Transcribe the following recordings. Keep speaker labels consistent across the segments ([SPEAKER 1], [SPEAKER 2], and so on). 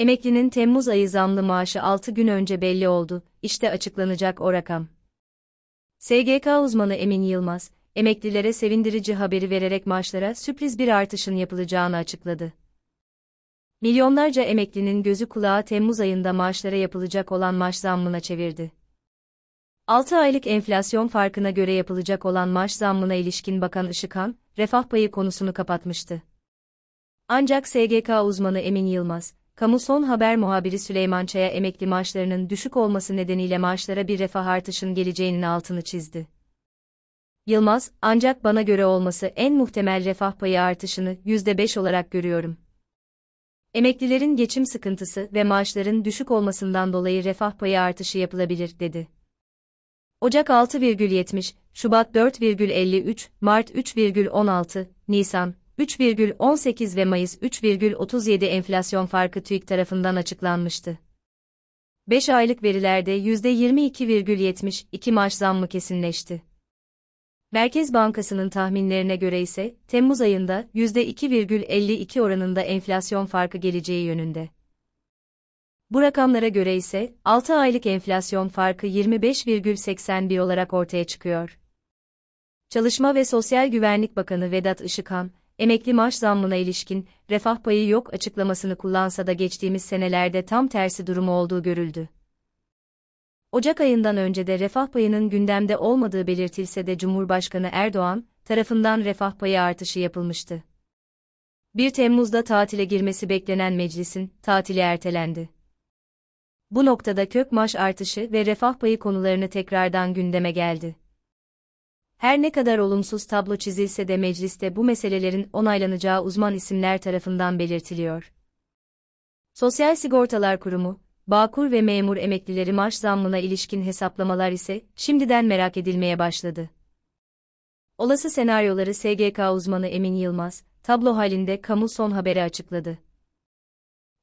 [SPEAKER 1] Emeklinin Temmuz ayı zamlı maaşı 6 gün önce belli oldu, işte açıklanacak o rakam. SGK uzmanı Emin Yılmaz, emeklilere sevindirici haberi vererek maaşlara sürpriz bir artışın yapılacağını açıkladı. Milyonlarca emeklinin gözü kulağı Temmuz ayında maaşlara yapılacak olan maaş zammına çevirdi. 6 aylık enflasyon farkına göre yapılacak olan maaş zammına ilişkin Bakan Işıkhan, refah payı konusunu kapatmıştı. Ancak SGK uzmanı Emin Yılmaz, Kamu son haber muhabiri Süleyman Çaya emekli maaşlarının düşük olması nedeniyle maaşlara bir refah artışın geleceğinin altını çizdi. Yılmaz, ancak bana göre olması en muhtemel refah payı artışını %5 olarak görüyorum. Emeklilerin geçim sıkıntısı ve maaşların düşük olmasından dolayı refah payı artışı yapılabilir, dedi. Ocak 6,70, Şubat 4,53, Mart 3,16, Nisan 3,18 ve Mayıs 3,37 enflasyon farkı TÜİK tarafından açıklanmıştı. 5 aylık verilerde %22,72 maaş zammı kesinleşti. Merkez Bankası'nın tahminlerine göre ise Temmuz ayında %2,52 oranında enflasyon farkı geleceği yönünde. Bu rakamlara göre ise 6 aylık enflasyon farkı 25,81 olarak ortaya çıkıyor. Çalışma ve Sosyal Güvenlik Bakanı Vedat Işıkhan, emekli maaş zammına ilişkin refah payı yok açıklamasını kullansa da geçtiğimiz senelerde tam tersi durumu olduğu görüldü. Ocak ayından önce de refah payının gündemde olmadığı belirtilse de Cumhurbaşkanı Erdoğan tarafından refah payı artışı yapılmıştı. 1 Temmuz'da tatile girmesi beklenen meclisin tatili ertelendi. Bu noktada kök maaş artışı ve refah payı konularını tekrardan gündeme geldi. Her ne kadar olumsuz tablo çizilse de mecliste bu meselelerin onaylanacağı uzman isimler tarafından belirtiliyor. Sosyal Sigortalar Kurumu, Bağkur ve memur emeklileri maaş zammına ilişkin hesaplamalar ise şimdiden merak edilmeye başladı. Olası senaryoları SGK uzmanı Emin Yılmaz, tablo halinde kamu son haberi açıkladı.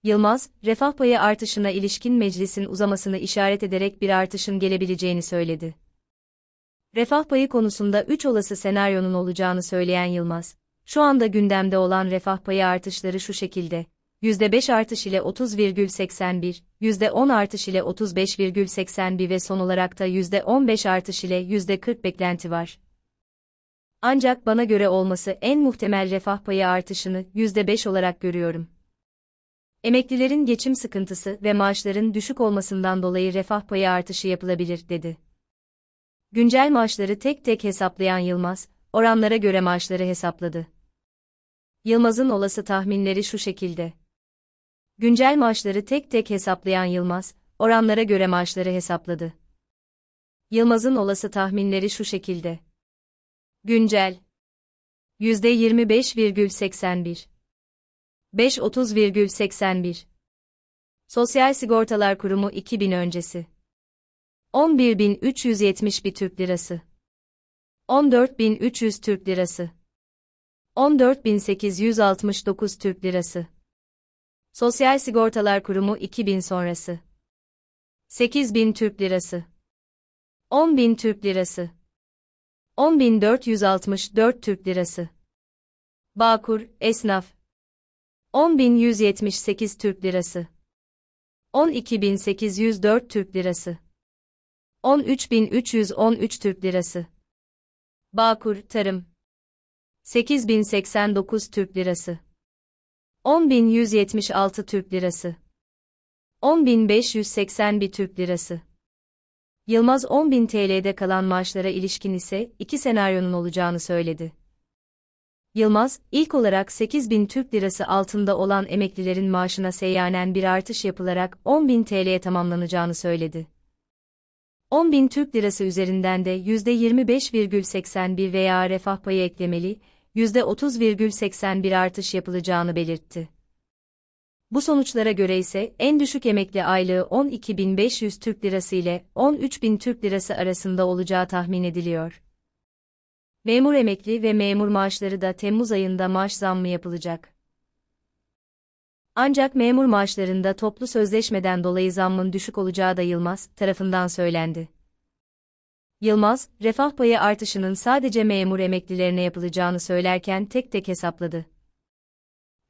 [SPEAKER 1] Yılmaz, refah payı artışına ilişkin meclisin uzamasını işaret ederek bir artışın gelebileceğini söyledi refah payı konusunda 3 olası senaryonun olacağını söyleyen Yılmaz, şu anda gündemde olan refah payı artışları şu şekilde. %5 artış ile 30,81, %10 artış ile 35,81 ve son olarak da %15 artış ile %40 beklenti var. Ancak bana göre olması en muhtemel refah payı artışını %5 olarak görüyorum. Emeklilerin geçim sıkıntısı ve maaşların düşük olmasından dolayı refah payı artışı yapılabilir, dedi. Güncel maaşları tek tek hesaplayan Yılmaz, oranlara göre maaşları hesapladı. Yılmaz'ın olası tahminleri şu şekilde. Güncel maaşları tek tek hesaplayan Yılmaz, oranlara göre maaşları hesapladı. Yılmaz'ın olası tahminleri şu şekilde. Güncel %25,81 530,81 Sosyal Sigortalar Kurumu 2000 öncesi 11.371 Türk Lirası 14.300 Türk Lirası 14.869 Türk Lirası Sosyal Sigortalar Kurumu 2000 sonrası 8.000 Türk Lirası 10.000 Türk Lirası 10.464 Türk Lirası Bağkur, Esnaf 10.178 Türk Lirası 12.804 Türk Lirası 13313 Türk Lirası. Bağkur Tarım 8089 Türk Lirası. 10176 Türk Lirası. 10581 Türk Lirası. Yılmaz 10.000 TL'de kalan maaşlara ilişkin ise iki senaryonun olacağını söyledi. Yılmaz, ilk olarak 8.000 Türk Lirası altında olan emeklilerin maaşına seyyanen bir artış yapılarak 10.000 TL'ye tamamlanacağını söyledi. 10.000 Türk Lirası üzerinden de %25,81 veya refah payı eklemeli, %30,81 artış yapılacağını belirtti. Bu sonuçlara göre ise en düşük emekli aylığı 12.500 Türk Lirası ile 13.000 Türk Lirası arasında olacağı tahmin ediliyor. Memur emekli ve memur maaşları da Temmuz ayında maaş zammı yapılacak. Ancak memur maaşlarında toplu sözleşmeden dolayı zammın düşük olacağı da Yılmaz tarafından söylendi. Yılmaz, refah payı artışının sadece memur emeklilerine yapılacağını söylerken tek tek hesapladı.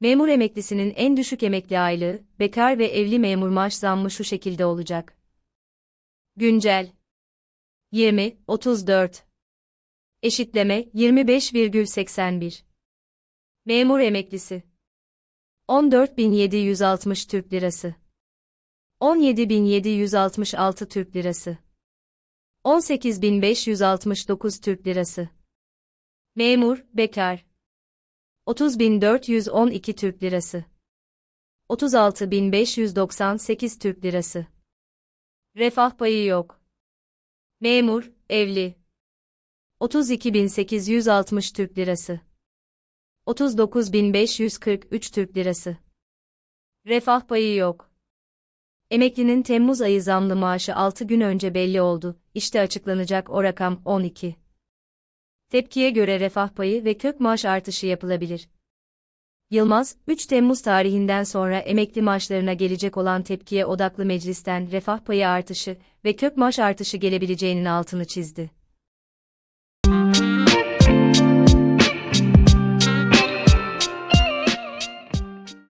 [SPEAKER 1] Memur emeklisinin en düşük emekli aylığı, bekar ve evli memur maaş zammı şu şekilde olacak. Güncel 20.34 Eşitleme 25,81 Memur emeklisi 14760 Türk Lirası 17766 Türk Lirası 18569 Türk Lirası Memur, bekar 30412 Türk Lirası 36598 Türk Lirası Refah payı yok. Memur, evli 32860 Türk Lirası 39.543 Türk Lirası. Refah payı yok. Emeklinin Temmuz ayı zamlı maaşı 6 gün önce belli oldu, İşte açıklanacak o rakam 12. Tepkiye göre refah payı ve kök maaş artışı yapılabilir. Yılmaz, 3 Temmuz tarihinden sonra emekli maaşlarına gelecek olan tepkiye odaklı meclisten refah payı artışı ve kök maaş artışı gelebileceğinin altını çizdi.